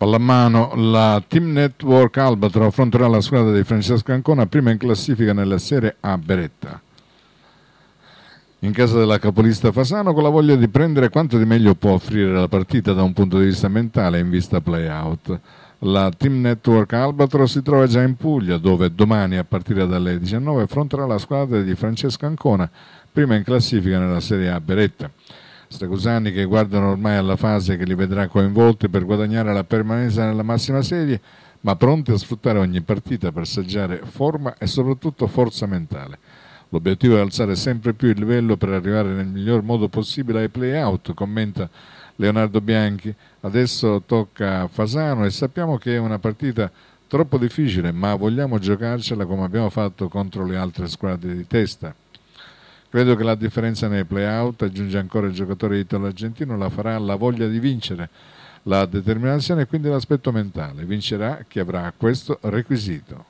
Pallamano, la Team Network Albatro affronterà la squadra di Francesco Ancona, prima in classifica nella Serie A Beretta. In casa della capolista Fasano con la voglia di prendere quanto di meglio può offrire la partita da un punto di vista mentale in vista play-out. La Team Network Albatro si trova già in Puglia dove domani a partire dalle 19 affronterà la squadra di Francesco Ancona, prima in classifica nella Serie A Beretta. Stracusani che guardano ormai alla fase che li vedrà coinvolti per guadagnare la permanenza nella massima serie, ma pronti a sfruttare ogni partita per assaggiare forma e soprattutto forza mentale. L'obiettivo è alzare sempre più il livello per arrivare nel miglior modo possibile ai play-out, commenta Leonardo Bianchi. Adesso tocca a Fasano e sappiamo che è una partita troppo difficile, ma vogliamo giocarcela come abbiamo fatto contro le altre squadre di testa. Credo che la differenza nei playout, aggiunge ancora il giocatore italo-argentino, la farà la voglia di vincere, la determinazione e quindi l'aspetto mentale. Vincerà chi avrà questo requisito.